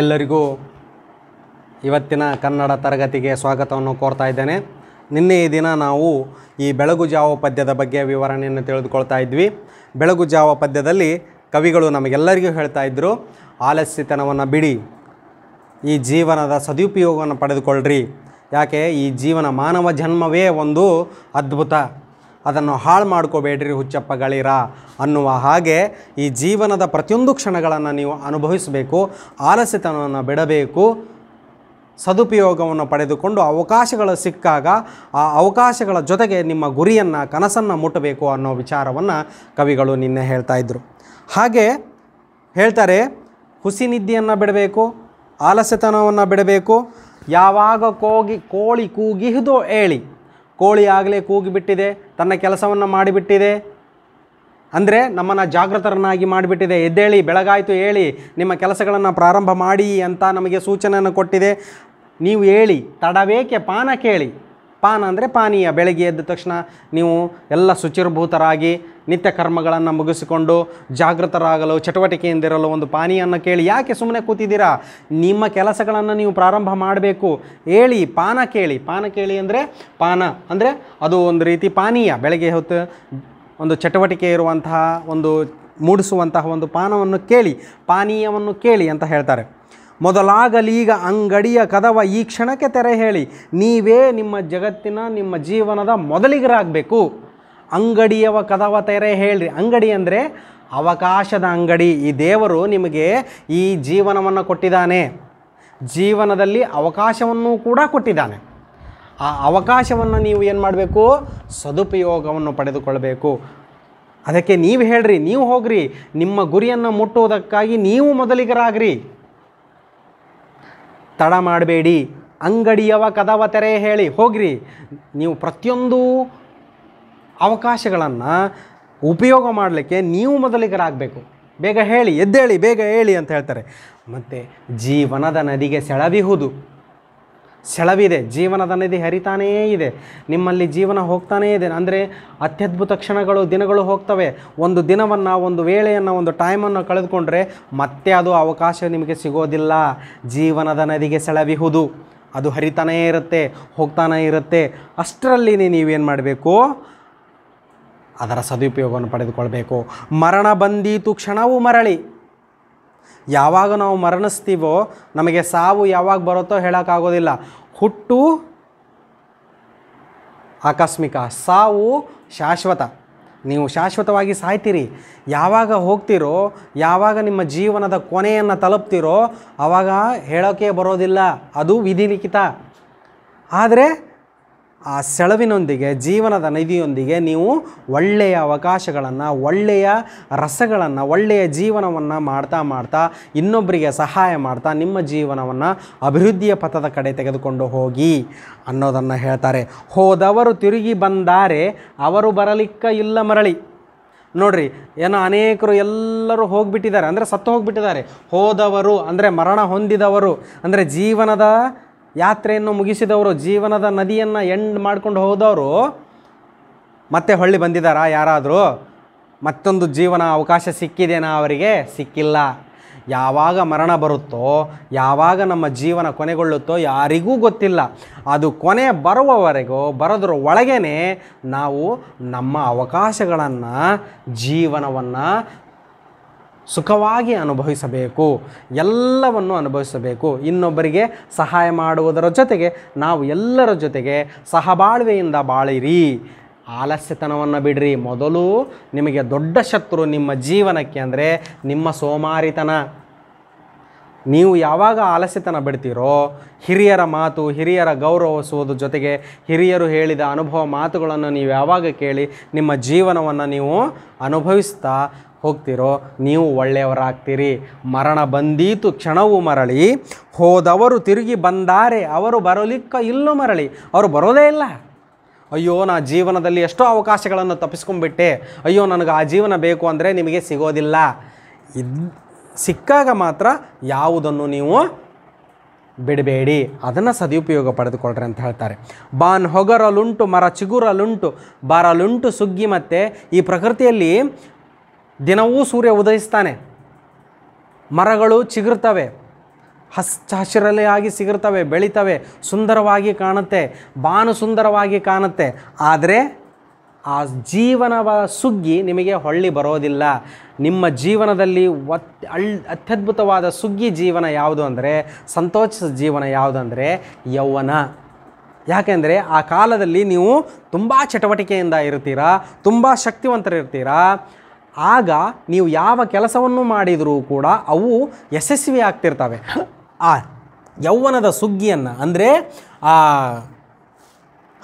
ಎಲ್ಲರಿಗೂ ಇವತ್ತಿನ ಕನ್ನಡ ತರಗತಿಗೆ ಸ್ವಾಗತವನ್ನು ಕೋರ್ತಾ ಇದ್ದೇನೆ ನಿನ್ನೆ ಈ ದಿನ ನಾವು ಈ ಬೆಳಗು ಜಾವ ಪದ್ಯದ ಬಗ್ಗೆ ವಿವರಣೆಯನ್ನು ತಿಳಿದುಕೊಳ್ತಾ ಇದ್ವಿ ಬೆಳಗು ಜಾವ ಪದ್ಯದಲ್ಲಿ ಕವಿಗಳು ನಮಗೆಲ್ಲರಿಗೂ ಹೇಳ್ತಾ ಇದ್ದರು ಆಲಸ್ಯತನವನ್ನು ಬಿಡಿ ಈ ಜೀವನದ ಸದುಪಯೋಗವನ್ನು ಪಡೆದುಕೊಳ್ಳ್ರಿ ಯಾಕೆ ಈ ಜೀವನ ಮಾನವ ಜನ್ಮವೇ ಒಂದು ಅದ್ಭುತ ಅದನ್ನು ಹಾಳು ಮಾಡ್ಕೋಬೇಡ್ರಿ ಹುಚ್ಚಪ್ಪಗಳಿರ ಅನ್ನುವ ಹಾಗೆ ಈ ಜೀವನದ ಪ್ರತಿಯೊಂದು ಕ್ಷಣಗಳನ್ನು ನೀವು ಅನುಭವಿಸಬೇಕು ಆಲಸ್ಯತನವನ್ನು ಬಿಡಬೇಕು ಸದುಪಯೋಗವನ್ನು ಪಡೆದುಕೊಂಡು ಅವಕಾಶಗಳು ಸಿಕ್ಕಾಗ ಆ ಅವಕಾಶಗಳ ಜೊತೆಗೆ ನಿಮ್ಮ ಗುರಿಯನ್ನು ಕನಸನ್ನು ಮುಟ್ಟಬೇಕು ಅನ್ನೋ ವಿಚಾರವನ್ನು ಕವಿಗಳು ನಿನ್ನೆ ಹೇಳ್ತಾ ಇದ್ದರು ಹಾಗೆ ಹೇಳ್ತಾರೆ ಹುಸಿ ನಿದ್ದೆಯನ್ನು ಬಿಡಬೇಕು ಆಲಸ್ಯತನವನ್ನು ಬಿಡಬೇಕು ಯಾವಾಗ ಕೋಗಿ ಕೋಳಿ ಕೂಗಿಹುದೋ ಹೇಳಿ ಕೋಳಿ ಆಗಲೇ ಕೂಗಿಬಿಟ್ಟಿದೆ ತನ್ನ ಕೆಲಸವನ್ನು ಮಾಡಿಬಿಟ್ಟಿದೆ ಅಂದರೆ ನಮ್ಮನ್ನು ಜಾಗೃತರನ್ನಾಗಿ ಮಾಡಿಬಿಟ್ಟಿದೆ ಎದ್ದೇಳಿ ಬೆಳಗಾಯಿತು ಹೇಳಿ ನಿಮ್ಮ ಕೆಲಸಗಳನ್ನು ಪ್ರಾರಂಭ ಮಾಡಿ ಅಂತ ನಮಗೆ ಸೂಚನೆಯನ್ನು ಕೊಟ್ಟಿದೆ ನೀವು ಹೇಳಿ ತಡವೇಕೆ ಪಾನ ಕೇಳಿ ಪಾನ ಅಂದರೆ ಪಾನೀಯ ಬೆಳಗ್ಗೆ ಎದ್ದ ತಕ್ಷಣ ನೀವು ಎಲ್ಲ ಶುಚಿರ್ಭೂತರಾಗಿ ನಿತ್ಯ ಕರ್ಮಗಳನ್ನು ಮುಗಿಸಿಕೊಂಡು ಜಾಗೃತರಾಗಲು ಚಟುವಟಿಕೆಯಿಂದಿರಲು ಒಂದು ಪಾನೀಯನ್ನು ಕೇಳಿ ಯಾಕೆ ಸುಮ್ಮನೆ ಕೂತಿದ್ದೀರಾ ನಿಮ್ಮ ಕೆಲಸಗಳನ್ನು ನೀವು ಪ್ರಾರಂಭ ಮಾಡಬೇಕು ಹೇಳಿ ಪಾನ ಕೇಳಿ ಪಾನ ಕೇಳಿ ಅಂದರೆ ಪಾನ ಅಂದರೆ ಅದು ಒಂದು ರೀತಿ ಪಾನೀಯ ಬೆಳಗ್ಗೆ ಹೊತ್ತು ಒಂದು ಚಟುವಟಿಕೆ ಇರುವಂತಹ ಒಂದು ಮೂಡಿಸುವಂತಹ ಒಂದು ಪಾನವನ್ನು ಕೇಳಿ ಪಾನೀಯವನ್ನು ಕೇಳಿ ಅಂತ ಹೇಳ್ತಾರೆ ಮೊದಲಾಗಲೀಗ ಅಂಗಡಿಯ ಕದವ ಈ ಕ್ಷಣಕ್ಕೆ ತೆರೆ ಹೇಳಿ ನೀವೇ ನಿಮ್ಮ ಜಗತ್ತಿನ ನಿಮ್ಮ ಜೀವನದ ಮೊದಲಿಗರಾಗಬೇಕು ಅಂಗಡಿಯವ ಕದವ ತೆರೆ ಹೇಳ್ರಿ ಅಂಗಡಿ ಅಂದರೆ ಅವಕಾಶದ ಅಂಗಡಿ ಈ ದೇವರು ನಿಮಗೆ ಈ ಜೀವನವನ್ನು ಕೊಟ್ಟಿದ್ದಾನೆ ಜೀವನದಲ್ಲಿ ಅವಕಾಶವನ್ನು ಕೂಡ ಕೊಟ್ಟಿದ್ದಾನೆ ಆ ಅವಕಾಶವನ್ನು ನೀವು ಏನು ಮಾಡಬೇಕು ಸದುಪಯೋಗವನ್ನು ಪಡೆದುಕೊಳ್ಬೇಕು ಅದಕ್ಕೆ ನೀವು ಹೇಳ್ರಿ ನೀವು ಹೋಗ್ರಿ ನಿಮ್ಮ ಗುರಿಯನ್ನು ಮುಟ್ಟುವುದಕ್ಕಾಗಿ ನೀವು ಮೊದಲಿಗರಾಗ್ರಿ ತಡ ಮಾಡಬೇಡಿ ಅಂಗಡಿಯವ ಕದವ ತೆರೆ ಹೇಳಿ ಹೋಗ್ರಿ ನೀವು ಪ್ರತಿಯೊಂದು ಅವಕಾಶಗಳನ್ನು ಉಪಯೋಗ ಮಾಡಲಿಕ್ಕೆ ನೀವು ಮೊದಲಿಗರಾಗಬೇಕು ಬೇಗ ಹೇಳಿ ಎದ್ದೇಳಿ ಬೇಗ ಹೇಳಿ ಅಂತ ಹೇಳ್ತಾರೆ ಮತ್ತು ಜೀವನದ ನದಿಗೆ ಸೆಳವಿಹುದು ಸೆಳವಿದೆ ಜೀವನದ ನದಿ ಹರಿತಾನೇ ಇದೆ ನಿಮ್ಮಲ್ಲಿ ಜೀವನ ಹೋಗ್ತಾನೇ ಇದೆ ಅಂದರೆ ಅತ್ಯದ್ಭುತ ಕ್ಷಣಗಳು ದಿನಗಳು ಹೋಗ್ತವೆ ಒಂದು ದಿನವನ್ನು ಒಂದು ವೇಳೆಯನ್ನು ಒಂದು ಟೈಮನ್ನು ಕಳೆದುಕೊಂಡ್ರೆ ಮತ್ತೆ ಅದು ಅವಕಾಶ ನಿಮಗೆ ಸಿಗೋದಿಲ್ಲ ಜೀವನದ ನದಿಗೆ ಸೆಳವಿಹುದು ಅದು ಹರಿತಾನೇ ಇರುತ್ತೆ ಹೋಗ್ತಾನೇ ಇರುತ್ತೆ ಅಷ್ಟರಲ್ಲಿ ನೀವೇನು ಮಾಡಬೇಕು ಅದರ ಸದುಪಯೋಗವನ್ನು ಪಡೆದುಕೊಳ್ಬೇಕು ಮರಣ ಬಂದೀತು ಕ್ಷಣವೂ ಮರಳಿ ಯಾವಾಗ ನಾವು ಮರಣಿಸ್ತೀವೋ ನಮಗೆ ಸಾವು ಯಾವಾಗ ಬರುತ್ತೋ ಹೇಳೋಕ್ಕಾಗೋದಿಲ್ಲ ಹುಟ್ಟು ಆಕಸ್ಮಿಕ ಸಾವು ಶಾಶ್ವತ ನೀವು ಶಾಶ್ವತವಾಗಿ ಸಾಯ್ತೀರಿ ಯಾವಾಗ ಹೋಗ್ತಿರೋ ಯಾವಾಗ ನಿಮ್ಮ ಜೀವನದ ಕೊನೆಯನ್ನು ತಲುಪ್ತಿರೋ ಆವಾಗ ಹೇಳೋಕ್ಕೆ ಬರೋದಿಲ್ಲ ಅದು ವಿಧಿಲಿಖಿತ ಆದರೆ ಆ ಸೆಳವಿನೊಂದಿಗೆ ಜೀವನದ ನಿಧಿಯೊಂದಿಗೆ ನೀವು ಒಳ್ಳೆಯ ಅವಕಾಶಗಳನ್ನು ಒಳ್ಳೆಯ ರಸಗಳನ್ನು ಒಳ್ಳೆಯ ಜೀವನವನ್ನು ಮಾಡ್ತಾ ಮಾಡ್ತಾ ಇನ್ನೊಬ್ಬರಿಗೆ ಸಹಾಯ ಮಾಡ್ತಾ ನಿಮ್ಮ ಜೀವನವನ್ನು ಅಭಿವೃದ್ಧಿಯ ಪಥದ ಕಡೆ ತೆಗೆದುಕೊಂಡು ಹೋಗಿ ಅನ್ನೋದನ್ನು ಹೇಳ್ತಾರೆ ಹೋದವರು ತಿರುಗಿ ಬಂದಾರೆ ಅವರು ಬರಲಿಕ್ಕ ಇಲ್ಲ ಮರಳಿ ನೋಡ್ರಿ ಏನೋ ಅನೇಕರು ಎಲ್ಲರೂ ಹೋಗಿಬಿಟ್ಟಿದ್ದಾರೆ ಅಂದರೆ ಸತ್ತು ಹೋಗಿಬಿಟ್ಟಿದ್ದಾರೆ ಹೋದವರು ಅಂದರೆ ಮರಣ ಹೊಂದಿದವರು ಅಂದರೆ ಜೀವನದ ಯಾತ್ರೆಯನ್ನು ಮುಗಿಸಿದವರು ಜೀವನದ ನದಿಯನ್ನು ಎಂಡ್ ಮಾಡ್ಕೊಂಡು ಹೋದವರು ಮತ್ತೆ ಹೊಳ್ಳಿ ಬಂದಿದ್ದಾರಾ ಯಾರಾದರೂ ಮತ್ತೊಂದು ಜೀವನ ಅವಕಾಶ ಸಿಕ್ಕಿದೆನಾ ಅವರಿಗೆ ಸಿಕ್ಕಿಲ್ಲ ಯಾವಾಗ ಮರಣ ಬರುತ್ತೋ ಯಾವಾಗ ನಮ್ಮ ಜೀವನ ಕೊನೆಗೊಳ್ಳುತ್ತೋ ಯಾರಿಗೂ ಗೊತ್ತಿಲ್ಲ ಅದು ಕೊನೆ ಬರುವವರೆಗೂ ಬರೋದ್ರ ಒಳಗೇ ನಾವು ನಮ್ಮ ಅವಕಾಶಗಳನ್ನು ಜೀವನವನ್ನು ಸುಖವಾಗಿ ಅನುಭವಿಸಬೇಕು ಎಲ್ಲವನ್ನು ಅನುಭವಿಸಬೇಕು ಇನ್ನೊಬ್ಬರಿಗೆ ಸಹಾಯ ಮಾಡುವುದರ ಜೊತೆಗೆ ನಾವು ಎಲ್ಲರ ಜೊತೆಗೆ ಸಹಬಾಳ್ವೆಯಿಂದ ಬಾಳಿರಿ ಆಲಸ್ಯತನವನ್ನು ಬಿಡ್ರಿ ಮೊದಲು ನಿಮಗೆ ದೊಡ್ಡ ಶತ್ರು ನಿಮ್ಮ ಜೀವನಕ್ಕೆ ಅಂದರೆ ನಿಮ್ಮ ಸೋಮಾರಿತನ ನೀವು ಯಾವಾಗ ಆಲಸ್ಯತನ ಬಿಡ್ತೀರೋ ಹಿರಿಯರ ಮಾತು ಹಿರಿಯರ ಗೌರವಿಸುವುದು ಜೊತೆಗೆ ಹಿರಿಯರು ಹೇಳಿದ ಅನುಭವ ಮಾತುಗಳನ್ನು ನೀವು ಯಾವಾಗ ಕೇಳಿ ನಿಮ್ಮ ಜೀವನವನ್ನು ನೀವು ಅನುಭವಿಸ್ತಾ ಹೋಗ್ತಿರೋ ನೀವು ಒಳ್ಳೆಯವರಾಗ್ತೀರಿ ಮರಣ ಬಂದೀತು ಕ್ಷಣವು ಮರಳಿ ಹೋದವರು ತಿರುಗಿ ಬಂದಾರೆ ಅವರು ಬರಲಿಕ್ಕ ಇಲ್ಲೂ ಮರಳಿ ಅವರು ಬರೋದೇ ಇಲ್ಲ ಅಯ್ಯೋ ನಾ ಜೀವನದಲ್ಲಿ ಎಷ್ಟೋ ಅವಕಾಶಗಳನ್ನು ತಪ್ಪಿಸ್ಕೊಂಡ್ಬಿಟ್ಟೆ ಅಯ್ಯೋ ನನಗೆ ಆ ಜೀವನ ಬೇಕು ಅಂದರೆ ನಿಮಗೆ ಸಿಗೋದಿಲ್ಲ ಇದು ಸಿಕ್ಕಾಗ ಮಾತ್ರ ಯಾವುದನ್ನು ನೀವು ಬಿಡಬೇಡಿ ಅದನ್ನು ಸದುಪಯೋಗ ಪಡೆದುಕೊಳ್ಳ್ರಿ ಅಂತ ಹೇಳ್ತಾರೆ ಬಾನ್ ಹೊಗರಲುಂಟು ಮರ ಚಿಗುರಲುಂಟು ಬರಲುಂಟು ಸುಗ್ಗಿ ಮತ್ತು ಈ ಪ್ರಕೃತಿಯಲ್ಲಿ ದಿನವೂ ಸೂರ್ಯ ಉದಯಿಸ್ತಾನೆ ಮರಗಳು ಚಿಗುರ್ತವೆ ಹಸ್ ಹಸಿರಲ್ಲಿ ಆಗಿ ಸಿಗುತ್ತವೆ ಬೆಳೀತವೆ ಸುಂದರವಾಗಿ ಕಾಣುತ್ತೆ ಬಾನು ಸುಂದರವಾಗಿ ಕಾಣುತ್ತೆ ಆದರೆ ಆ ಜೀವನವ ಸುಗ್ಗಿ ನಿಮಗೆ ಹೊಳ್ಳಿ ಬರೋದಿಲ್ಲ ನಿಮ್ಮ ಜೀವನದಲ್ಲಿ ಅತ್ಯದ್ಭುತವಾದ ಸುಗ್ಗಿ ಜೀವನ ಯಾವುದು ಅಂದರೆ ಸಂತೋಷದ ಜೀವನ ಯಾವುದಂದರೆ ಯೌವನ ಯಾಕೆಂದರೆ ಆ ಕಾಲದಲ್ಲಿ ನೀವು ತುಂಬ ಚಟುವಟಿಕೆಯಿಂದ ಇರ್ತೀರಾ ತುಂಬ ಶಕ್ತಿವಂತರಿರ್ತೀರಾ ಆಗ ನೀವು ಯಾವ ಕೆಲಸವನ್ನು ಮಾಡಿದರೂ ಕೂಡ ಅವು ಯಶಸ್ವಿ ಆಗ್ತಿರ್ತವೆ ಆ ಯೌವನದ ಸುಗ್ಗಿಯನ್ನು ಅಂದರೆ ಆ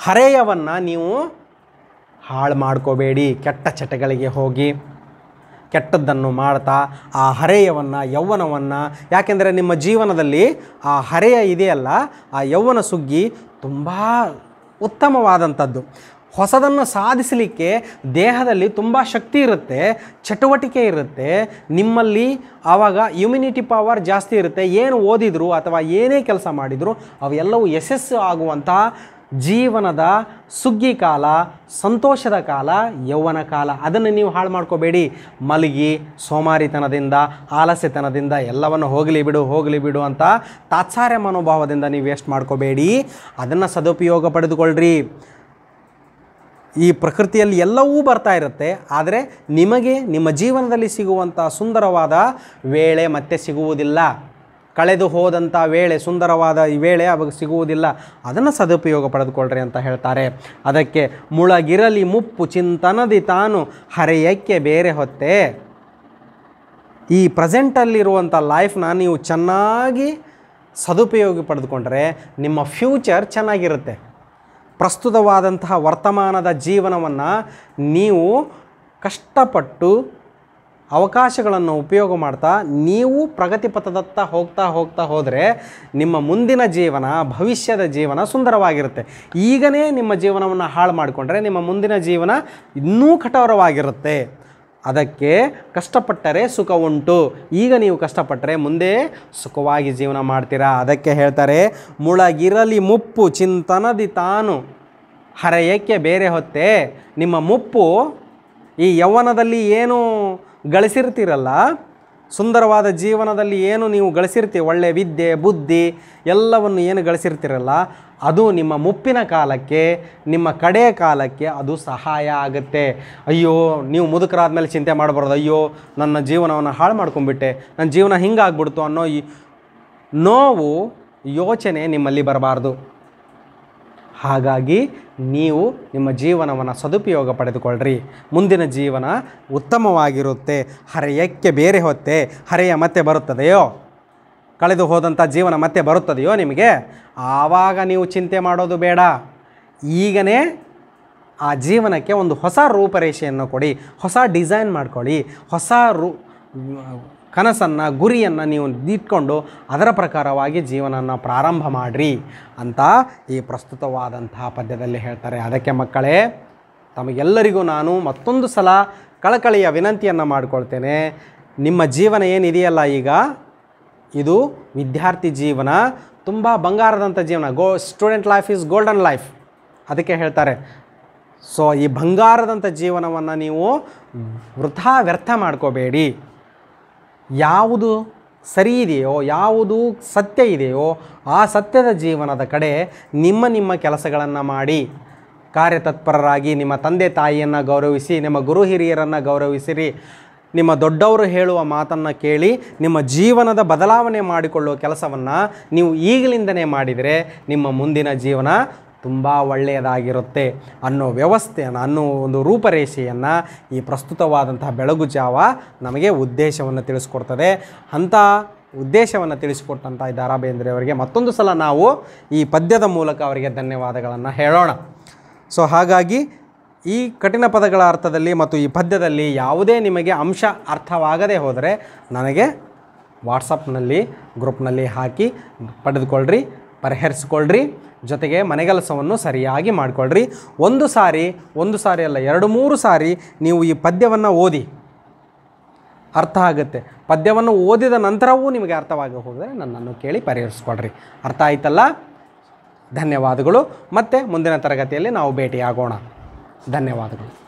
ಹರೆಯವನ್ನು ನೀವು ಹಾಳು ಮಾಡ್ಕೋಬೇಡಿ ಕೆಟ್ಟ ಚಟಗಳಿಗೆ ಹೋಗಿ ಕೆಟ್ಟದ್ದನ್ನು ಮಾಡ್ತಾ ಆ ಹರೆಯವನ್ನು ಯೌವನವನ್ನು ಯಾಕೆಂದರೆ ನಿಮ್ಮ ಜೀವನದಲ್ಲಿ ಆ ಹರೆಯ ಇದೆಯಲ್ಲ ಆ ಯೌವನ ಸುಗ್ಗಿ ತುಂಬ ಉತ್ತಮವಾದಂಥದ್ದು ಹೊಸದನ್ನು ಸಾಧಿಸಲಿಕ್ಕೆ ದೇಹದಲ್ಲಿ ತುಂಬ ಶಕ್ತಿ ಇರುತ್ತೆ ಚಟುವಟಿಕೆ ಇರುತ್ತೆ ನಿಮ್ಮಲ್ಲಿ ಆವಾಗ ಇಮ್ಯುನಿಟಿ ಪವರ್ ಜಾಸ್ತಿ ಇರುತ್ತೆ ಏನು ಓದಿದ್ರು ಅಥವಾ ಏನೇ ಕೆಲಸ ಮಾಡಿದರೂ ಅವೆಲ್ಲವೂ ಯಶಸ್ಸು ಆಗುವಂಥ ಜೀವನದ ಸುಗ್ಗಿ ಕಾಲ ಸಂತೋಷದ ಕಾಲ ಯೌವನ ಕಾಲ ಅದನ್ನು ನೀವು ಹಾಳು ಮಾಡ್ಕೋಬೇಡಿ ಮಲಗಿ ಸೋಮಾರಿತನದಿಂದ ಆಲಸ್ಯತನದಿಂದ ಎಲ್ಲವನ್ನು ಹೋಗಲಿ ಬಿಡು ಹೋಗಲಿ ಬಿಡು ಅಂತ ತಾತ್ಸಾರ್ಯ ಮನೋಭಾವದಿಂದ ನೀವು ವೇಸ್ಟ್ ಮಾಡ್ಕೋಬೇಡಿ ಅದನ್ನು ಸದುಪಯೋಗ ಪಡೆದುಕೊಳ್ಳ್ರಿ ಈ ಪ್ರಕೃತಿಯಲ್ಲಿ ಎಲ್ಲವೂ ಬರ್ತಾ ಇರುತ್ತೆ ಆದರೆ ನಿಮಗೆ ನಿಮ್ಮ ಜೀವನದಲ್ಲಿ ಸಿಗುವಂಥ ಸುಂದರವಾದ ವೇಳೆ ಮತ್ತೆ ಸಿಗುವುದಿಲ್ಲ ಕಳೆದು ಹೋದಂಥ ವೇಳೆ ಸುಂದರವಾದ ಈ ವೇಳೆ ಅವಾಗ ಸಿಗುವುದಿಲ್ಲ ಅದನ್ನು ಸದುಪಯೋಗ ಪಡೆದುಕೊಳ್ಳ್ರಿ ಅಂತ ಹೇಳ್ತಾರೆ ಅದಕ್ಕೆ ಮುಳಗಿರಲಿ ಮುಪ್ಪು ಚಿಂತನದಿ ತಾನು ಹರೆಯಕ್ಕೆ ಬೇರೆ ಹೊತ್ತೆ ಈ ಪ್ರೆಸೆಂಟಲ್ಲಿರುವಂಥ ಲೈಫ್ನ ನೀವು ಚೆನ್ನಾಗಿ ಸದುಪಯೋಗ ಪಡೆದುಕೊಂಡ್ರೆ ನಿಮ್ಮ ಫ್ಯೂಚರ್ ಚೆನ್ನಾಗಿರುತ್ತೆ ಪ್ರಸ್ತುತವಾದಂತಹ ವರ್ತಮಾನದ ಜೀವನವನ್ನು ನೀವು ಕಷ್ಟಪಟ್ಟು ಅವಕಾಶಗಳನ್ನು ಉಪಯೋಗ ಮಾಡ್ತಾ ನೀವು ಪ್ರಗತಿ ಪಥದತ್ತ ಹೋಗ್ತಾ ಹೋಗ್ತಾ ಹೋದರೆ ನಿಮ್ಮ ಮುಂದಿನ ಜೀವನ ಭವಿಷ್ಯದ ಜೀವನ ಸುಂದರವಾಗಿರುತ್ತೆ ಈಗನೇ ನಿಮ್ಮ ಜೀವನವನ್ನು ಹಾಳು ಮಾಡಿಕೊಂಡ್ರೆ ನಿಮ್ಮ ಮುಂದಿನ ಜೀವನ ಇನ್ನೂ ಕಠೋರವಾಗಿರುತ್ತೆ ಅದಕ್ಕೆ ಕಷ್ಟಪಟ್ಟರೆ ಸುಖ ಉಂಟು ಈಗ ನೀವು ಕಷ್ಟಪಟ್ಟರೆ ಮುಂದೆ ಸುಖವಾಗಿ ಜೀವನ ಮಾಡ್ತೀರಾ ಅದಕ್ಕೆ ಹೇಳ್ತಾರೆ ಮುಳಗಿರಲಿ ಮುಪ್ಪು ಚಿಂತನದಿ ತಾನು ಹರೆಯಕ್ಕೆ ಬೇರೆ ಹೊತ್ತೆ ನಿಮ್ಮ ಮುಪ್ಪು ಈ ಯೌವನದಲ್ಲಿ ಏನು ಗಳಿಸಿರ್ತೀರಲ್ಲ ಸುಂದರವಾದ ಜೀವನದಲ್ಲಿ ಏನು ನೀವು ಗಳಿಸಿರ್ತೀವಿ ಒಳ್ಳೆಯ ವಿದ್ಯೆ ಬುದ್ಧಿ ಎಲ್ಲವನ್ನು ಏನು ಗಳಿಸಿರ್ತೀರಲ್ಲ ಅದು ನಿಮ್ಮ ಮುಪ್ಪಿನ ಕಾಲಕ್ಕೆ ನಿಮ್ಮ ಕಡೆಯ ಕಾಲಕ್ಕೆ ಅದು ಸಹಾಯ ಆಗುತ್ತೆ ಅಯ್ಯೋ ನೀವು ಮುದುಕರಾದ ಮೇಲೆ ಚಿಂತೆ ಮಾಡಬಾರ್ದು ಅಯ್ಯೋ ನನ್ನ ಜೀವನವನ್ನು ಹಾಳು ಮಾಡ್ಕೊಂಡ್ಬಿಟ್ಟೆ ನನ್ನ ಜೀವನ ಹಿಂಗಾಗ್ಬಿಡ್ತು ಅನ್ನೋ ಈ ನೋವು ಯೋಚನೆ ನಿಮ್ಮಲ್ಲಿ ಬರಬಾರ್ದು ಹಾಗಾಗಿ ನೀವು ನಿಮ್ಮ ಜೀವನವನ್ನು ಸದುಪಯೋಗ ಪಡೆದುಕೊಳ್ಳ್ರಿ ಮುಂದಿನ ಜೀವನ ಉತ್ತಮವಾಗಿರುತ್ತೆ ಹರೆಯಕ್ಕೆ ಬೇರೆ ಹೊತ್ತೆ ಹರೆಯ ಮತ್ತೆ ಬರುತ್ತದೆಯೋ ಕಳೆದು ಹೋದಂಥ ಜೀವನ ಮತ್ತೆ ಬರುತ್ತದೆಯೋ ನಿಮಗೆ ಆವಾಗ ನೀವು ಚಿಂತೆ ಮಾಡೋದು ಬೇಡ ಈಗನೇ ಆ ಜೀವನಕ್ಕೆ ಒಂದು ಹೊಸ ರೂಪರೇಷೆಯನ್ನು ಕೊಡಿ ಹೊಸ ಡಿಸೈನ್ ಮಾಡ್ಕೊಳ್ಳಿ ಹೊಸ ರೂ ಕನಸನ್ನು ಗುರಿಯನ್ನು ನೀವು ಇಟ್ಕೊಂಡು ಅದರ ಪ್ರಕಾರವಾಗಿ ಜೀವನನ ಪ್ರಾರಂಭ ಮಾಡಿರಿ ಅಂತ ಈ ಪ್ರಸ್ತುತವಾದಂತಹ ಪದ್ಯದಲ್ಲಿ ಹೇಳ್ತಾರೆ ಅದಕ್ಕೆ ಮಕ್ಕಳೇ ತಮಗೆಲ್ಲರಿಗೂ ನಾನು ಮತ್ತೊಂದು ಸಲ ಕಳಕಳಿಯ ವಿನಂತಿಯನ್ನು ಮಾಡಿಕೊಳ್ತೇನೆ ನಿಮ್ಮ ಜೀವನ ಏನಿದೆಯಲ್ಲ ಈಗ ಇದು ವಿದ್ಯಾರ್ಥಿ ಜೀವನ ತುಂಬ ಬಂಗಾರದಂಥ ಜೀವನ go student life is golden life ಅದಕ್ಕೆ ಹೇಳ್ತಾರೆ ಸೊ ಈ ಬಂಗಾರದಂಥ ಜೀವನವನ್ನು ನೀವು ವೃಥಾ ವ್ಯರ್ಥ ಮಾಡ್ಕೋಬೇಡಿ ಯಾವುದು ಸರಿ ಇದೆಯೋ ಯಾವುದು ಸತ್ಯ ಇದೆಯೋ ಆ ಸತ್ಯದ ಜೀವನದ ಕಡೆ ನಿಮ್ಮ ನಿಮ್ಮ ಕೆಲಸಗಳನ್ನು ಮಾಡಿ ಕಾರ್ಯತತ್ಪರರಾಗಿ ನಿಮ್ಮ ತಂದೆ ತಾಯಿಯನ್ನು ಗೌರವಿಸಿ ನಿಮ್ಮ ಗುರು ಹಿರಿಯರನ್ನು ಗೌರವಿಸಿರಿ ನಿಮ್ಮ ದೊಡ್ಡವರು ಹೇಳುವ ಮಾತನ್ನು ಕೇಳಿ ನಿಮ್ಮ ಜೀವನದ ಬದಲಾವಣೆ ಮಾಡಿಕೊಳ್ಳುವ ಕೆಲಸವನ್ನು ನೀವು ಈಗಲಿಂದನೇ ಮಾಡಿದರೆ ನಿಮ್ಮ ಮುಂದಿನ ಜೀವನ ತುಂಬ ಒಳ್ಳೆಯದಾಗಿರುತ್ತೆ ಅನ್ನೋ ವ್ಯವಸ್ಥೆಯನ್ನು ಅನ್ನೋ ಒಂದು ರೂಪರೇಷೆಯನ್ನು ಈ ಪ್ರಸ್ತುತವಾದಂತಹ ಬೆಳಗು ಜಾವ ನಮಗೆ ಉದ್ದೇಶವನ್ನು ತಿಳಿಸ್ಕೊಡ್ತದೆ ಅಂಥ ಉದ್ದೇಶವನ್ನು ತಿಳಿಸಿಕೊಟ್ಟಂಥ ಈ ದಾರಾ ಅವರಿಗೆ ಮತ್ತೊಂದು ಸಲ ನಾವು ಈ ಪದ್ಯದ ಮೂಲಕ ಅವರಿಗೆ ಧನ್ಯವಾದಗಳನ್ನು ಹೇಳೋಣ ಸೊ ಹಾಗಾಗಿ ಈ ಕಠಿಣ ಪದಗಳ ಅರ್ಥದಲ್ಲಿ ಮತ್ತು ಈ ಪದ್ಯದಲ್ಲಿ ಯಾವುದೇ ನಿಮಗೆ ಅಂಶ ಅರ್ಥವಾಗದೇ ಹೋದರೆ ನನಗೆ ವಾಟ್ಸಪ್ನಲ್ಲಿ ಗ್ರೂಪ್ನಲ್ಲಿ ಹಾಕಿ ಪಡೆದುಕೊಳ್ಳ್ರಿ ಪರಿಹರಿಸಿಕೊಳ್ಳ್ರಿ ಜೊತೆಗೆ ಮನೆಗೆಲಸವನ್ನು ಸರಿಯಾಗಿ ಮಾಡಿಕೊಳ್ಳ್ರಿ ಒಂದು ಸಾರಿ ಒಂದು ಸಾರಿ ಅಲ್ಲ ಎರಡು ಮೂರು ಸಾರಿ ನೀವು ಈ ಪದ್ಯವನ್ನು ಓದಿ ಅರ್ಥ ಆಗುತ್ತೆ ಪದ್ಯವನ್ನು ಓದಿದ ನಂತರವೂ ನಿಮಗೆ ಅರ್ಥವಾಗಿ ಹೋದರೆ ನನ್ನನ್ನು ಕೇಳಿ ಪರಿಹರಿಸ್ಕೊಳ್ರಿ ಅರ್ಥ ಆಯ್ತಲ್ಲ ಧನ್ಯವಾದಗಳು ಮತ್ತು ಮುಂದಿನ ತರಗತಿಯಲ್ಲಿ ನಾವು ಭೇಟಿಯಾಗೋಣ धन्यवाद